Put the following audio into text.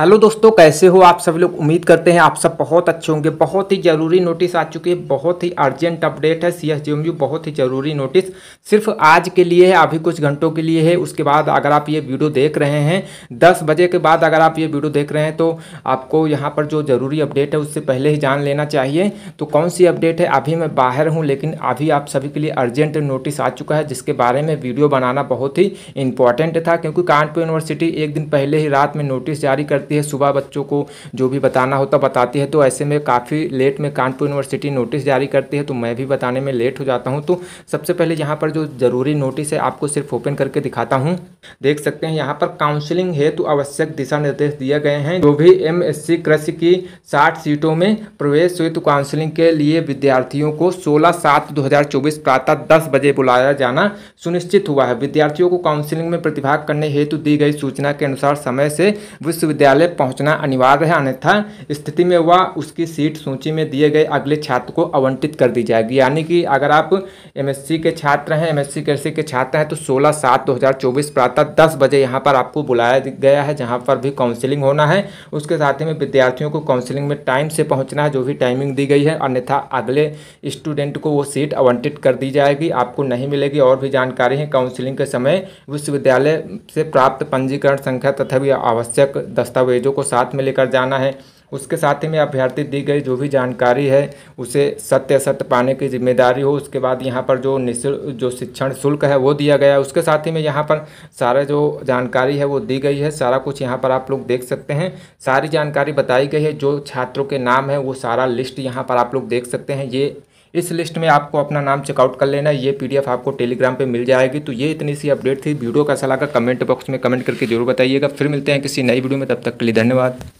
hello दोस्तों कैसे हो आप सब लोग उम्मीद करते हैं आप सब बहुत अच्छे होंगे बहुत ही ज़रूरी नोटिस आ चुकी है बहुत ही अर्जेंट अपडेट है सी एस बहुत ही ज़रूरी नोटिस सिर्फ आज के लिए है अभी कुछ घंटों के लिए है उसके बाद अगर आप ये वीडियो देख रहे हैं 10 बजे के बाद अगर आप ये वीडियो देख रहे हैं तो आपको यहाँ पर जो ज़रूरी अपडेट है उससे पहले ही जान लेना चाहिए तो कौन सी अपडेट है अभी मैं बाहर हूँ लेकिन अभी आप सभी के लिए अर्जेंट नोटिस आ चुका है जिसके बारे में वीडियो बनाना बहुत ही इंपॉर्टेंट था क्योंकि कानपुर यूनिवर्सिटी एक दिन पहले ही रात में नोटिस जारी कर करती है सुबह बच्चों को जो भी बताना होता बताती है तो ऐसे में काफ़ी लेट में कानपुर यूनिवर्सिटी नोटिस जारी करती है तो मैं भी बताने में लेट हो जाता हूँ तो सबसे पहले यहाँ पर जो ज़रूरी नोटिस है आपको सिर्फ ओपन करके दिखाता हूँ देख सकते हैं यहाँ पर काउंसिलिंग हेतु आवश्यक दिशा निर्देश दिए गए हैं जो भी एम कृषि की साठ सीटों में प्रवेश हेतु काउंसिलिंग के लिए विद्यार्थियों को सोलह सात दो प्रातः दस बजे बुलाया जाना सुनिश्चित हुआ है विद्यार्थियों को काउंसिलिंग में प्रतिभाग करने हेतु दी गई सूचना के अनुसार समय से विश्वविद्यालय विद्यालय पहुंचना अनिवार्य है अन्यथा स्थिति में वह उसकी सीट सूची में दिए गए अगले छात्र को आवंटित कर दी जाएगी यानी कि अगर आप एमएससी के छात्र हैं एमएससी कृषि के छात्र हैं तो 16 सात 2024 प्रातः 10 बजे यहाँ पर आपको बुलाया गया है जहाँ पर भी काउंसिलिंग होना है उसके साथ ही में विद्यार्थियों को काउंसिलिंग में टाइम से पहुँचना है जो भी टाइमिंग दी गई है अन्यथा अगले स्टूडेंट को वो सीट आवंटित कर दी जाएगी आपको नहीं मिलेगी और भी जानकारी है काउंसिलिंग के समय विश्वविद्यालय से प्राप्त पंजीकरण संख्या तथा भी आवश्यक दस्तावेज दस्तावेजों को साथ में लेकर जाना है उसके साथ ही में अभ्यर्थी दी गई जो भी जानकारी है उसे सत्य सत्य पाने की जिम्मेदारी हो उसके बाद यहाँ पर जो निःशुल्क जो शिक्षण शुल्क है वो दिया गया है उसके साथ ही में यहाँ पर सारा जो जानकारी है वो दी गई है सारा कुछ यहाँ पर आप लोग देख सकते हैं सारी जानकारी बताई गई है जो छात्रों के नाम है वो सारा लिस्ट यहाँ पर आप लोग देख सकते हैं ये इस लिस्ट में आपको अपना नाम चेकआउट कर लेना ये पीडीएफ आपको टेलीग्राम पे मिल जाएगी तो ये इतनी सी अपडेट थी वीडियो का सलाह का कमेंट बॉक्स में कमेंट करके जरूर बताइएगा फिर मिलते हैं किसी नई वीडियो में तब तक के लिए धन्यवाद